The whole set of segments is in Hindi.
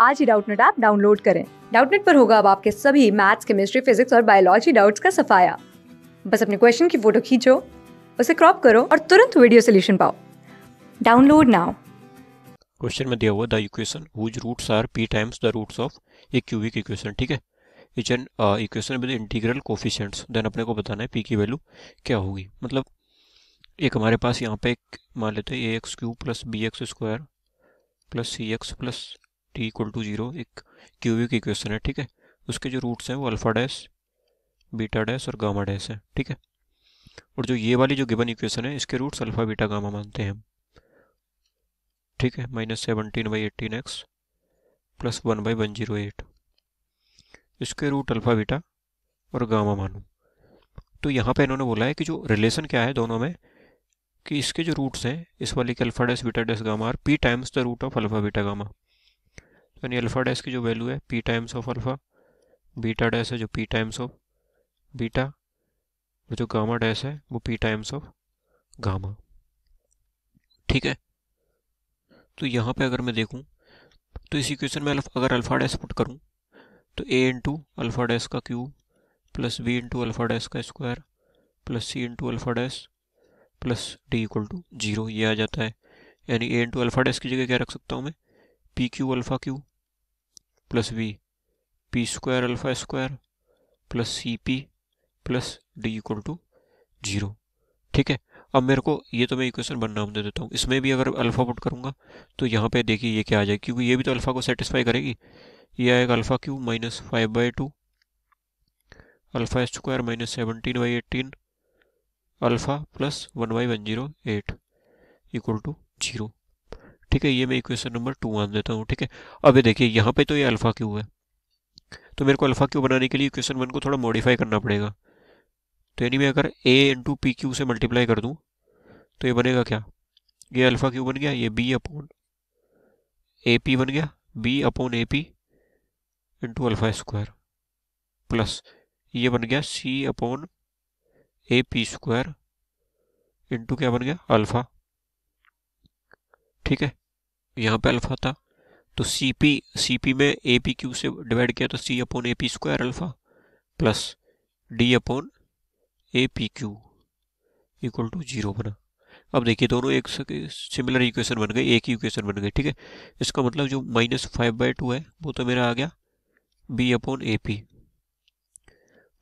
आज ही डाउटनेट ऐप डाउनलोड करें डाउटनेट पर होगा अब आपके सभी मैथ्स केमिस्ट्री फिजिक्स और बायोलॉजी डाउट्स का सफाया बस अपने क्वेश्चन की फोटो खींचो उसे क्रॉप करो और तुरंत वीडियो सोल्यूशन पाओ डाउनलोड नाउ क्वेश्चन में दिया हुआ the equation whose roots are P times the roots of a cubic equation ठीक है each and equation with integral coefficients then अपने को बताना है पी की वैल्यू क्या होगी मतलब एक हमारे पास यहाँ पे एक मान लेते हैं A X cube plus B X square plus C X plus T equal to zero एक क्यूबिक इक्वेशन है ठीक है उसके जो रूट्स हैं वो अल्फ़ा डैस बीटा डैस और गामा डैस है ठीक है और जो ये वाली जो गिवन इक्वेशन है इसके रूट्स अल्फ़ा बीटा गामा मानते हैं हम ठीक है minus seventeen by eighteen X plus one by one zero eight इसके रूट अल्फ़ा बीटा और गामा मानो तो यहाँ पे इन्होंने बोला है कि जो रिलेशन क्या है दोनों में कि इसके जो रूट्स हैं इस वाले के alpha dash beta dash gamma are P times the root of alpha beta gamma यानी अल्फ़ा डैश की जो वैल्यू है P times of alpha beta dash है जो पी टाइम्स ऑफ बीटा वो जो गामा डैश है वो पी टाइम्स ऑफ गामा ठीक है तो यहाँ पे अगर मैं देखूँ तो इसी क्वेश्चन में अगर अल्फ़ा डैश पुट करूँ तो ए इंटू अल्फ़ा डैश का cube plus B into alpha dash का square plus C into alpha dash plus D equal to zero ये आ जाता है यानी ए इंटू अल्फ़ा डैश की जगह क्या रख सकता हूँ मैं P cube alpha cube plus V P square alpha square plus C P plus D equal to zero ठीक है अब मेरे को ये तो मैं इक्वेशन बन नाम दे देता हूँ इसमें भी अगर अल्फ़ा पुट करूँगा तो यहाँ पे देखिए ये क्या आ जाएगा क्योंकि ये भी तो अल्फ़ा को सेटिस्फाई करेगी ये आएगा alpha cube minus five by two alpha square minus seventeen by eighteen alpha plus one by one zero eight equal to zero ठीक है ये मैं इक्वेशन नंबर टू मान देता हूँ ठीक है अब ये देखिए यहाँ पे तो ये अल्फ़ा क्यू है तो मेरे को अल्फ़ा क्यू बनाने के लिए इक्वेशन वन को थोड़ा मॉडिफाई करना पड़ेगा तो यानी मैं अगर ए इंटू पी क्यू से मल्टीप्लाई कर दूँ तो ये बनेगा क्या ये अल्फ़ा क्यू बन गया ये बी अपॉन ए पी बन गया B upon A P into alpha square plus ये बन गया C upon A P square into क्या बन गया अल्फ़ा ठीक है यहाँ पे अल्फ़ा था तो सी पी सी पी में ए पी क्यू से डिवाइड किया तो C upon A P square alpha plus D upon A P cube equal to zero बना अब देखिए दोनों एक सिमिलर इक्वेशन बन गए एक ही इक्वेशन बन गए ठीक है इसका मतलब जो माइनस फाइव बाई टू है वो तो मेरा आ गया बी अपॉन ए पी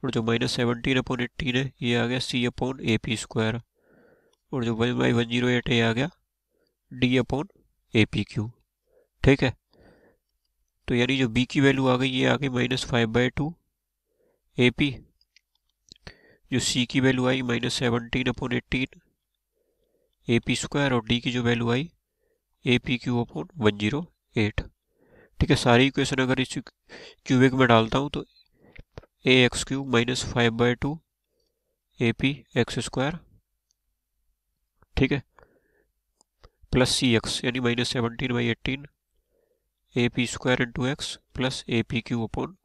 और जो माइनस सेवनटीन अपॉन एट्टीन है ये आ गया C upon A P square और जो one by one zero eight ये आ गया D upon A P cube ठीक है तो यानी जो बी की वैल्यू आ गई ये आ गई minus five by two A P जो सी की वैल्यू आई minus seventeen upon eighteen A P square और डी की जो वैल्यू आई A P cube upon one zero eight ठीक है सारी इक्वेशन अगर इस क्यूबिक में डालता हूँ तो A X cube minus five by two A P X square ठीक है प्लस सी एक्स यानी minus seventeen by eighteen A P square into X plus A P cube upon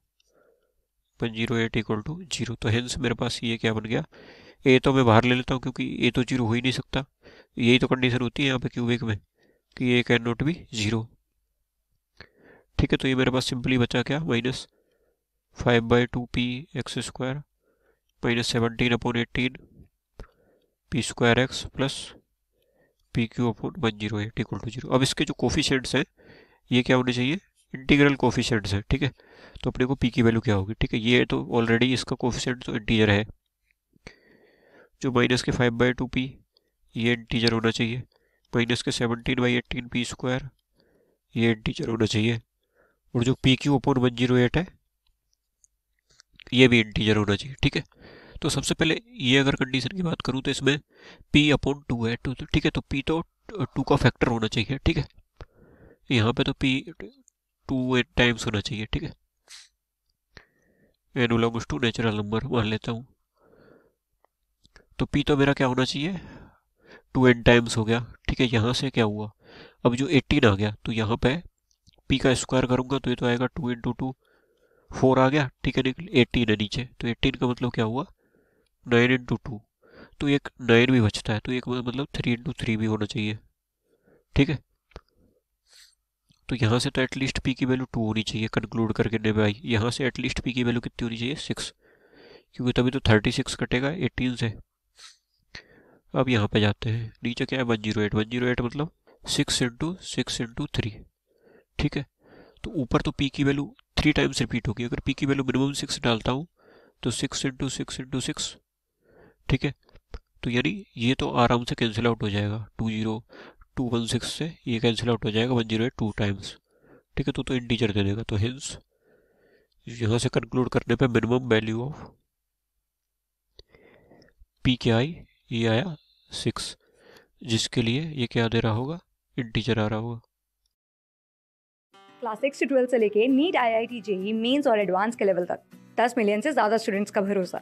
one zero eight equal to zero तो हेंस मेरे पास ये क्या बन गया ए तो मैं बाहर ले लेता हूँ क्योंकि ए तो जीरो हो ही नहीं सकता यही तो कंडीशन होती है यहाँ पे क्यूबिक में कि A can not be zero ठीक है तो ये मेरे पास सिंपली बचा क्या minus five by two P X square minus seventeen upon eighteen P square X plus P cube upon one zero eight equal to zero अब इसके जो कोफिशेंट्स हैं ये क्या होने चाहिए इंटीग्रल कोफिशेंट्स है ठीक है तो अपने को पी की वैल्यू क्या होगी ठीक है ये तो ऑलरेडी इसका कोफिशेंट तो इंटीजर है जो माइनस के फाइव बाई टू पी ये इंटीजर होना चाहिए माइनस के seventeen by eighteen P square ये इंटीजर होना चाहिए और जो P cube upon one zero eight है ये भी इंटीजर होना चाहिए ठीक है तो सबसे पहले ये अगर कंडीशन की बात करूँ तो इसमें पी अपॉन टू है टू तो, तो ठीक है तो पी तो टू uh, का फैक्टर होना चाहिए ठीक है यहाँ पे तो पी टू एट टाइम्स होना चाहिए ठीक है एन टू नेचुरल नंबर मान लेता हूँ तो पी तो मेरा क्या होना चाहिए टू एन टाइम्स हो गया ठीक है यहाँ से क्या हुआ अब जो एटीन आ गया तो यहाँ पे पी का स्क्वायर करूँगा तो ये तो आएगा टू इंटू टू फोर आ गया ठीक है एटीन है नीचे तो एटीन का मतलब क्या हुआ नाइन इंटू टू तो एक नाइन भी बचता है तो एक मतलब थ्री इंटू थ्री भी होना चाहिए ठीक है तो यहाँ से तो एटलीस्ट पी की वैल्यू टू होनी चाहिए कंक्लूड करके ने भाई यहाँ से एटलीस्ट पी की वैल्यू कितनी होनी चाहिए सिक्स क्योंकि तभी तो थर्टी सिक्स कटेगा एटीन से अब यहाँ पे जाते हैं नीचे क्या है one zero eight one zero eight मतलब six into six into three ठीक है तो ऊपर तो पी की वैल्यू थ्री टाइम्स रिपीट होगी अगर पी की वैल्यू मिनिमम सिक्स डालता हूँ तो six into six into six ठीक है तो यानी ये तो आराम से कैंसिल आउट हो जाएगा two zero two one six से ये कैंसिल आउट हो जाएगा one zero eight two times ठीक है तो तो इंटीजर दे देगा तो हिंस यहाँ से कंक्लूड करने पे मिनिमम वैल्यू ऑफ पी के आई ये आया सिक्स जिसके लिए ये क्या दे रहा होगा इंटीजर आ रहा होगा क्लास सिक्स से ट्वेल्थ से लेके NEET I I T JEE mains और एडवांस के लेवल तक दस मिलियन से ज़्यादा स्टूडेंट्स का भरोसा